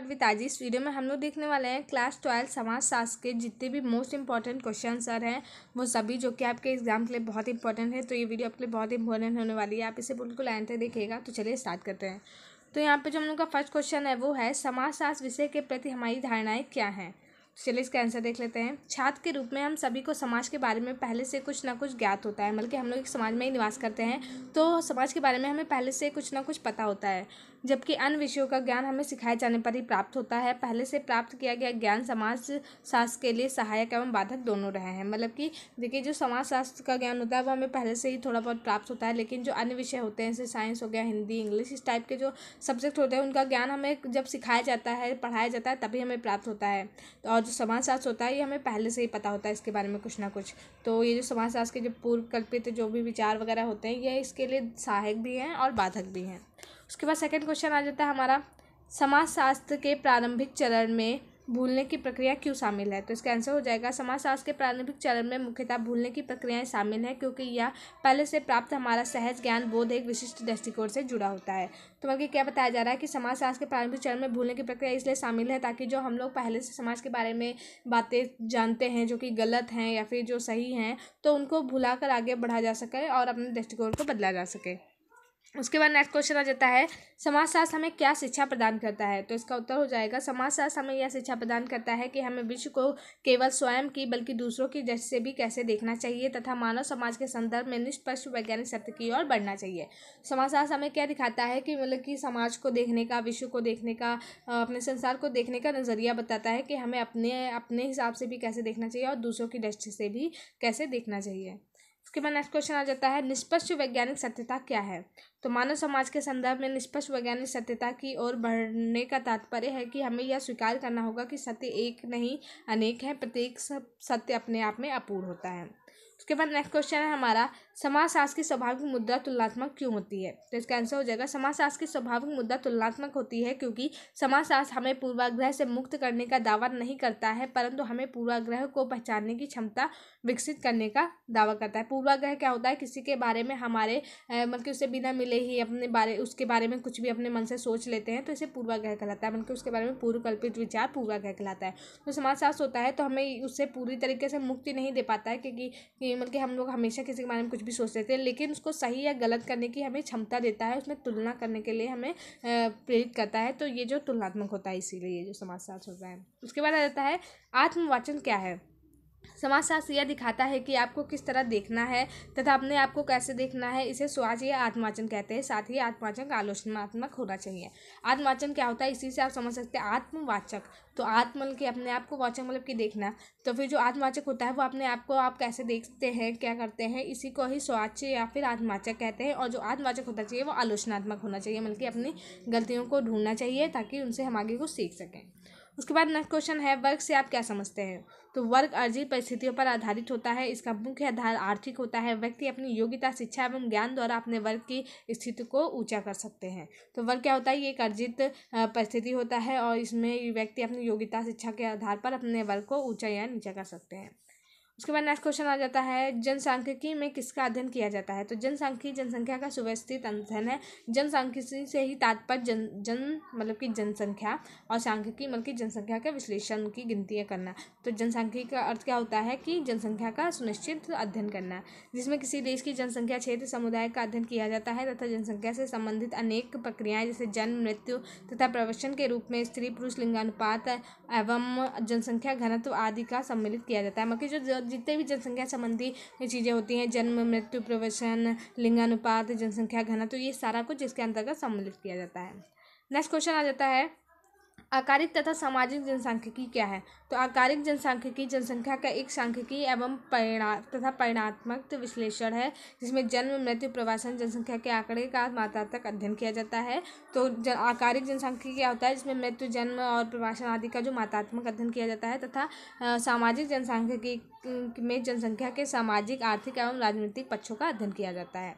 फटाफट विद आज इस वीडियो में हम लोग देखने वाले हैं क्लास ट्वेल्थ समाज शास्त्र के जितने भी मोस्ट इंपॉर्टेंट क्वेश्चन सर हैं वो सभी जो कि आपके एग्जाम के लिए बहुत इंपॉर्टेंट है तो ये वीडियो आपके लिए बहुत इंपॉर्टेंट होने वाली है आप इसे बिल्कुल एंड तक देखिएगा तो चलिए स्टार्ट करते हैं तो यहाँ पर जो हम लोग का फर्स्ट क्वेश्चन है वो है समाज शास्त्र विषय के प्रति हमारी धारणाएँ क्या हैं चलिए इसका आंसर देख लेते हैं छात्र के रूप में हम सभी को समाज के बारे में पहले से कुछ ना कुछ ज्ञात होता है बल्कि हम लोग एक समाज में ही निवास करते हैं तो समाज के बारे में हमें पहले से कुछ ना कुछ पता होता है जबकि अन्य विषयों का ज्ञान हमें सिखाए जाने पर ही प्राप्त होता है पहले से प्राप्त किया गया ज्ञान समाज शास्त्र के लिए सहायक एवं बाधक दोनों रहे हैं मतलब कि देखिए जो समाज शास्त्र का ज्ञान होता है वो हमें पहले से ही थोड़ा बहुत प्राप्त होता है लेकिन जो अन्य विषय होते हैं जैसे साइंस हो गया हिंदी इंग्लिश इस टाइप के जो सब्जेक्ट होते हैं उनका ज्ञान हमें जब सिखाया जाता है पढ़ाया जाता है तभी हमें प्राप्त होता है और जो समाज शास्त्र होता है ये हमें पहले से ही पता होता है इसके बारे में कुछ ना कुछ तो ये जो समाज शास्त्र के जो पूर्व कल्पित जो भी विचार वगैरह होते हैं ये इसके लिए सहायक भी हैं और बाधक भी हैं उसके बाद सेकेंड क्वेश्चन आ जाता है हमारा समाज शास्त्र के प्रारंभिक चरण में भूलने की प्रक्रिया क्यों शामिल है तो इसका आंसर हो जाएगा समाजशास्त्र के प्रारंभिक चरण में मुख्यतः भूलने की प्रक्रियाएं शामिल हैं क्योंकि यह पहले से प्राप्त हमारा सहज ज्ञान बोध एक विशिष्ट दृष्टिकोण से जुड़ा होता है तो बल्कि क्या बताया जा रहा है कि समाजशास्त्र के प्रारंभिक चरण में भूलने की प्रक्रिया इसलिए शामिल है ताकि जो हम लोग पहले से समाज के बारे में बातें जानते हैं जो कि गलत हैं या फिर जो सही हैं तो उनको भुला कर आगे बढ़ा जा सके और अपने दृष्टिकोण को बदला जा सके उसके बाद नेक्स्ट क्वेश्चन आ जाता है समाजशास्त्र हमें क्या शिक्षा प्रदान करता है तो इसका उत्तर हो जाएगा समाजशास्त्र हमें यह शिक्षा प्रदान करता है कि हमें विश्व को केवल स्वयं की बल्कि दूसरों की दृष्टि से भी कैसे देखना चाहिए तथा मानव समाज के संदर्भ में निष्पक्ष वैज्ञानिक सत्य की ओर बढ़ना चाहिए समाजशास्त्र हमें क्या दिखाता है कि मतलब कि समाज को देखने का विश्व को देखने का अपने संसार को देखने का नज़रिया बताता है कि हमें अपने अपने हिसाब से भी कैसे देखना चाहिए और दूसरों की दृष्टि से भी कैसे देखना चाहिए उसके बाद नेक्स्ट क्वेश्चन आ जाता है निष्पक्ष वैज्ञानिक सत्यता क्या है तो मानव समाज के संदर्भ में निष्पक्ष वैज्ञानिक सत्यता की ओर बढ़ने का तात्पर्य है कि हमें यह स्वीकार करना होगा कि सत्य एक नहीं अनेक है प्रत्येक सत्य अपने आप में अपूर्ण होता है उसके बाद नेक्स्ट क्वेश्चन है हमारा समाजशास्त्र की स्वाभाविक मुद्रा तुलनात्मक क्यों होती है तो इसका आंसर हो जाएगा समाजशास्त्र की स्वाभाविक मुद्रा तुलनात्मक होती है क्योंकि समाजशास्त्र हमें पूर्वाग्रह से मुक्त करने का दावा नहीं करता है परंतु हमें पूर्वाग्रह को पहचानने की क्षमता विकसित करने का दावा करता है पूर्वाग्रह क्या होता है किसी के बारे में हमारे मतलब कि उसे बिना मिले ही अपने बारे उसके बारे में कुछ भी अपने मन से सोच लेते हैं तो इसे पूर्वाग्रह कहलाता है मतलब उसके बारे में पूर्वकल्पित विचार पूर्वाग्रह कहलाता है तो समाजशास्त्र होता है तो हमें उससे पूरी तरीके से मुक्ति नहीं दे पाता है क्योंकि कि मतलब कि हम लोग हमेशा किसी के बारे में कुछ भी सोच लेते हैं लेकिन उसको सही या गलत करने की हमें क्षमता देता है उसमें तुलना करने के लिए हमें प्रेरित करता है तो ये जो तुलनात्मक होता है इसीलिए ये जो समाजशास्त्र होता है उसके बाद आ जाता है आत्मवाचन क्या है समाजशास्त्र यह दिखाता है कि आपको किस तरह देखना है तथा अपने आप को कैसे देखना है इसे स्वाज या आत्माचन कहते हैं साथ ही आत्माचन आलोचनात्मक होना चाहिए आत्माचन क्या होता है इसी से आप समझ सकते हैं आत्मवाचक तो आत्म मतलब कि अपने आप को वाचक मतलब कि देखना तो फिर जो आत्माचक होता है वो अपने आप को आप कैसे देखते हैं क्या करते हैं इसी को ही स्वाच या फिर आत्माचक कहते हैं और जो आत्माचक होना चाहिए वो आलोचनात्मक होना चाहिए मतलब कि अपनी गलतियों को ढूंढना चाहिए ताकि उनसे हम आगे कुछ सीख सकें उसके बाद नेक्स्ट क्वेश्चन है वर्ग से आप क्या समझते हैं तो वर्ग अर्जित परिस्थितियों पर आधारित होता है इसका मुख्य आधार आर्थिक होता है व्यक्ति अपनी योग्यता शिक्षा एवं ज्ञान द्वारा अपने वर्ग की स्थिति को ऊंचा कर सकते हैं तो वर्ग क्या होता है ये एक अर्जित परिस्थिति होता है और इसमें व्यक्ति अपनी योग्यता शिक्षा के आधार पर अपने वर्ग को ऊंचा या नीचा कर सकते हैं उसके बाद नेक्स्ट क्वेश्चन आ जाता है जनसांख्यिकी में किसका अध्ययन किया जाता है तो जनसांख्यिकी जनसंख्या का सुव्यवस्थित अध्ययन है जनसांख्यिकी से ही तात्पर्य जन जन मतलब कि जनसंख्या और सांख्यिकी मतलब कि जनसंख्या के विश्लेषण की गिनती करना तो जनसंख्या का अर्थ क्या होता है कि जनसंख्या का सुनिश्चित अध्ययन करना जिसमें किसी देश की जनसंख्या क्षेत्र समुदाय का अध्ययन किया जाता है तथा जनसंख्या से संबंधित अनेक प्रक्रियाएँ जैसे जन्म मृत्यु तथा प्रवचन के रूप में स्त्री पुरुष लिंगानुपात एवं जनसंख्या घनत्व आदि का सम्मिलित किया जाता है मतलब जो जितने भी जनसंख्या संबंधी चीज़ें होती हैं जन्म मृत्यु प्रवचन लिंगानुपात जनसंख्या घनत्व तो ये सारा कुछ इसके अंतर्गत सम्मिलित किया जाता है नेक्स्ट क्वेश्चन आ जाता है आकारिक तथा सामाजिक जनसंख्यिकी क्या है तो आकारिक जनसांख्यिकी जनसंख्या का एक सांख्यिकी एवं परिणा तथा परिणात्मक विश्लेषण है जिसमें जन्म मृत्यु प्रवासन जनसंख्या के आंकड़े का मात्रात्मक अध्ययन किया जाता है तो जन, आकारिक जनसंख्या क्या होता है जिसमें मृत्यु जन्म और प्रवासन आदि का जो मात्रात्मक अध्ययन किया जाता है तथा सामाजिक जनसंख्यिकी में जनसंख्या के सामाजिक आर्थिक एवं राजनीतिक पक्षों का अध्ययन किया जाता है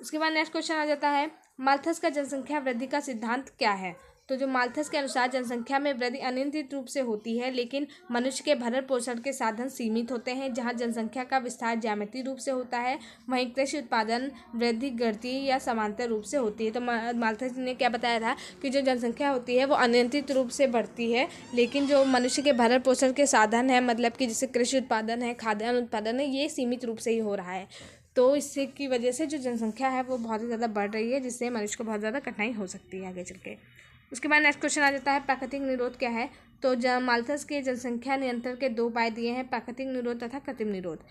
उसके बाद नेक्स्ट क्वेश्चन आ जाता है माल्थस का जनसंख्या वृद्धि का सिद्धांत क्या है तो जो माल्थस के अनुसार जनसंख्या में वृद्धि अनियंत्रित रूप से होती है लेकिन मनुष्य के भरण पोषण के साधन सीमित होते हैं जहाँ जनसंख्या का विस्तार ज्यामितीय रूप से होता है वहीं कृषि उत्पादन वृद्धि गणतीय या समांतर रूप से होती है तो माल्थस ने क्या बताया था कि जो जनसंख्या होती है वो अनियंत्रित रूप से बढ़ती है लेकिन जो मनुष्य के भरण पोषण के साधन है मतलब कि जैसे कृषि उत्पादन है खाद्यान्न उत्पादन है ये सीमित रूप से ही हो रहा है तो इससे की वजह से जो जनसंख्या है वो बहुत ही ज़्यादा बढ़ रही है जिससे मनुष्य को बहुत ज़्यादा कठिनाई हो सकती है आगे चल के उसके बाद नेक्स्ट क्वेश्चन आ जाता है प्राकृतिक निरोध क्या है तो मालथस के जनसंख्या नियंत्रण के दो उपाय दिए हैं प्राकृतिक निरोध तथा कृत्रिम निरोध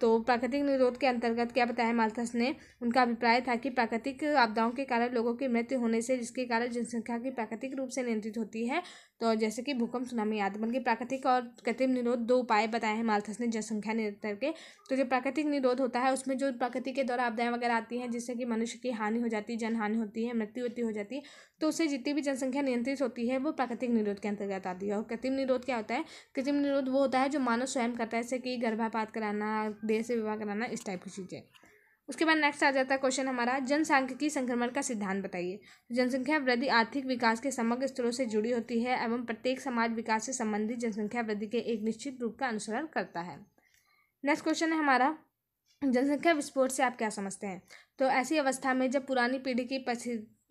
तो प्राकृतिक निरोध के अंतर्गत क्या बताया माल्थस ने उनका अभिप्राय था कि प्राकृतिक आपदाओं के कारण लोगों की मृत्यु होने से जिसके कारण जनसंख्या की प्राकृतिक रूप से नियंत्रित होती है तो जैसे कि भूकंप सुनामी आदि बल्कि प्राकृतिक और कृत्रिम निरोध दो उपाय बताए हैं माल्थस ने जनसंख्या निरंतर के तो जो प्राकृतिक निरोध होता है उसमें जो प्रकृति के द्वारा आपदाएं वगैरह आती हैं जिससे कि मनुष्य की हानि हो जाती है जनहानि होती है मृत्यु होती हो जाती है तो उससे जितनी भी जनसंख्या नियंत्रित होती है वो प्राकृतिक निरोध के अंतर्गत आती है और कृत्रिम निरोध क्या होता है कृत्रिम निरोध वो होता है जो मानव स्वयं करता है जैसे कि गर्भापात कराना देह से विवाह कराना इस टाइप की चीज़ें उसके बाद नेक्स्ट आ जाता है क्वेश्चन हमारा जनसंख्यिकी संक्रमण का सिद्धांत बताइए जनसंख्या वृद्धि आर्थिक विकास के समग्र स्तरों से जुड़ी होती है एवं प्रत्येक समाज विकास से संबंधित जनसंख्या वृद्धि के एक निश्चित रूप का अनुसरण करता है नेक्स्ट क्वेश्चन है हमारा जनसंख्या विस्फोट से आप क्या समझते हैं तो ऐसी अवस्था में जब पुरानी पीढ़ी की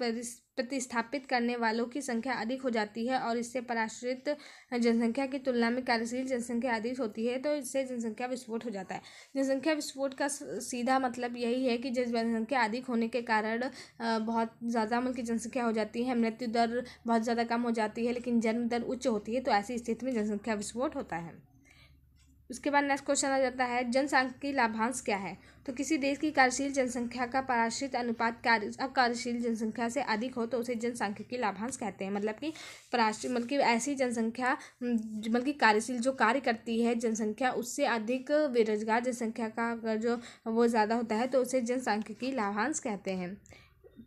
प्रतिस्थापित करने वालों की संख्या अधिक हो जाती है और इससे पराश्रित जनसंख्या की तुलना में कार्यशील जनसंख्या अधिक होती है तो इससे जनसंख्या विस्फोट हो जाता है जनसंख्या विस्फोट का सीधा मतलब यही है कि जनसंख्या अधिक होने के कारण बहुत ज़्यादा मुल्क मतलब की जनसंख्या हो जाती है मृत्यु दर बहुत ज़्यादा कम हो जाती है लेकिन जन्म दर उच्च होती है तो ऐसी स्थिति में जनसंख्या विस्फोट होता है उसके बाद नेक्स्ट क्वेश्चन आ जाता है की लाभांश क्या है तो किसी देश की कार्यशील जनसंख्या का पराश्रित अनुपात कार्य कार्यशील जनसंख्या से अधिक हो तो उसे की लाभांश कहते हैं मतलब कि पराश्रित मतलब कि ऐसी जनसंख्या मतलब कि कार्यशील जो कार्य करती है जनसंख्या उससे अधिक बेरोजगार जनसंख्या का अगर जो वो ज़्यादा होता है तो उसे की लाभांश कहते हैं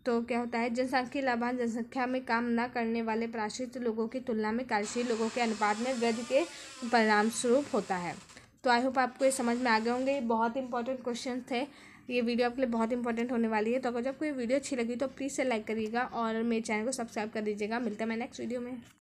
तो क्या होता है जनसांख्यिकीय लाभांश जनसंख्या में काम न करने वाले पराश्रित लोगों की तुलना में कार्यशील लोगों के अनुपात में वृद्धि के परिणामस्वरूप होता है तो आई होप आपको ये समझ में आ गए होंगे ये बहुत इंपॉर्टेंट क्वेश्चन थे ये वीडियो आपके लिए बहुत इंपॉर्टेंट होने वाली है तो अगर जब कोई वीडियो अच्छी लगी तो प्लीज़ से लाइक करिएगा और मेरे चैनल को सब्सक्राइब कर दीजिएगा मिलता है मैं नेक्स्ट वीडियो में